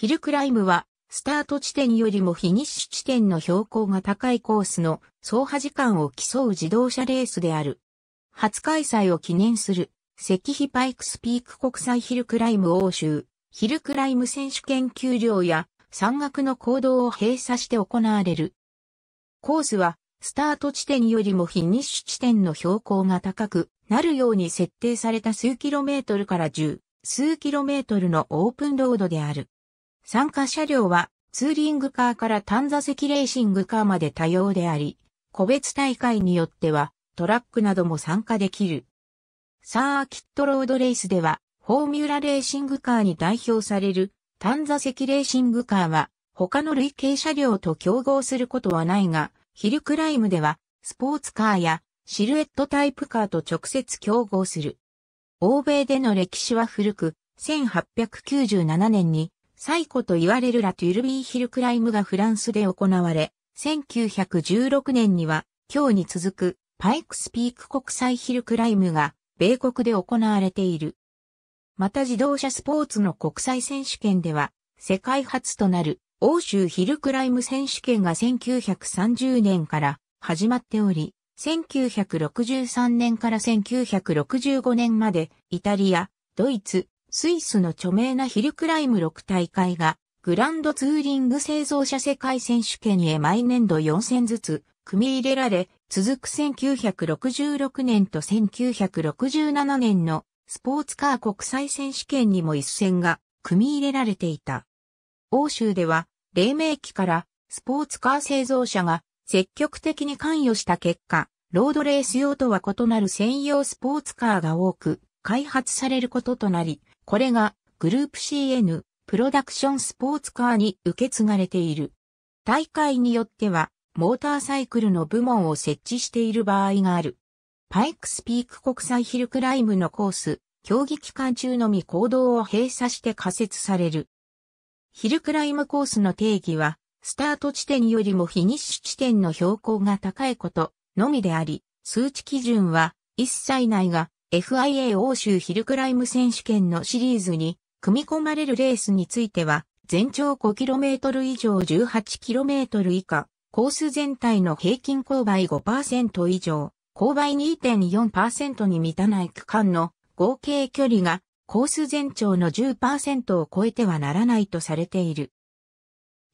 ヒルクライムは、スタート地点よりもフィニッシュ地点の標高が高いコースの走破時間を競う自動車レースである。初開催を記念する、石碑パイクスピーク国際ヒルクライム欧州、ヒルクライム選手権給料や山岳の行動を閉鎖して行われる。コースは、スタート地点よりもフィニッシュ地点の標高が高くなるように設定された数キロメートルから10、数キロメートルのオープンロードである。参加車両はツーリングカーから単座席レーシングカーまで多様であり、個別大会によってはトラックなども参加できる。サーキットロードレースでは、フォーミュラレーシングカーに代表される単座席レーシングカーは他の類型車両と競合することはないが、ヒルクライムではスポーツカーやシルエットタイプカーと直接競合する。欧米での歴史は古く、1897年に最古と言われるラ・トゥルビーヒルクライムがフランスで行われ、1916年には今日に続くパイクスピーク国際ヒルクライムが米国で行われている。また自動車スポーツの国際選手権では世界初となる欧州ヒルクライム選手権が1930年から始まっており、1963年から1965年までイタリア、ドイツ、スイスの著名なヒルクライム6大会が、グランドツーリング製造者世界選手権へ毎年度4戦ずつ、組み入れられ、続く1966年と1967年のスポーツカー国際選手権にも一戦が組み入れられていた。欧州では、黎明期からスポーツカー製造者が積極的に関与した結果、ロードレース用とは異なる専用スポーツカーが多く開発されることとなり、これがグループ CN プロダクションスポーツカーに受け継がれている。大会によってはモーターサイクルの部門を設置している場合がある。パイクスピーク国際ヒルクライムのコース、競技期間中のみ行動を閉鎖して仮設される。ヒルクライムコースの定義は、スタート地点よりもフィニッシュ地点の標高が高いことのみであり、数値基準は一切ないが FIA 欧州ヒルクライム選手権のシリーズに組み込まれるレースについては、全長 5km 以上 18km 以下、コース全体の平均勾配5%以上、勾配2.4%に満たない区間の合計距離がコース全長の10%を超えてはならないとされている。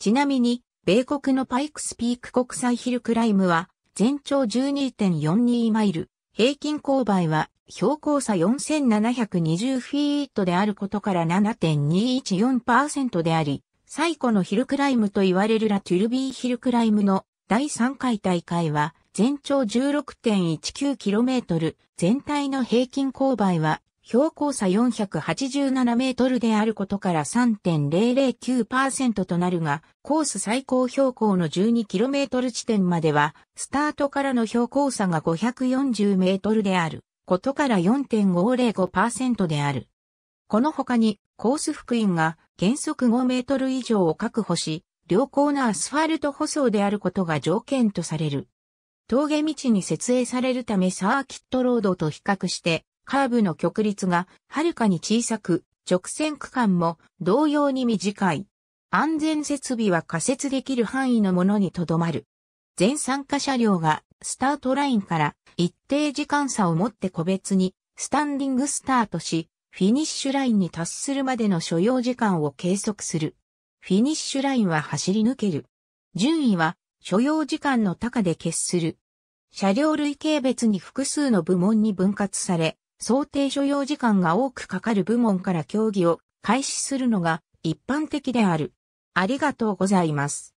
ちなみに、米国のパイクスピーク国際ヒルクライムは、全長12.42マイル、平均勾配は標高差4720フィートであることから7.214%であり、最古のヒルクライムと言われるラトゥルビーヒルクライムの第3回大会は全長 16.19km、全体の平均勾配は標高差487メートルであることから3.009%となるが、コース最高標高の 12km 地点までは、スタートからの標高差が540メートルである。ことから4.505%である。この他に、コース福音が原則5メートル以上を確保し、良好なアスファルト舗装であることが条件とされる。峠道に設営されるためサーキットロードと比較して、カーブの曲率がはるかに小さく、直線区間も同様に短い。安全設備は仮設できる範囲のものにとどまる。全参加車両がスタートラインから一定時間差をもって個別にスタンディングスタートし、フィニッシュラインに達するまでの所要時間を計測する。フィニッシュラインは走り抜ける。順位は所要時間の高で決する。車両類型別に複数の部門に分割され、想定所要時間が多くかかる部門から競技を開始するのが一般的である。ありがとうございます。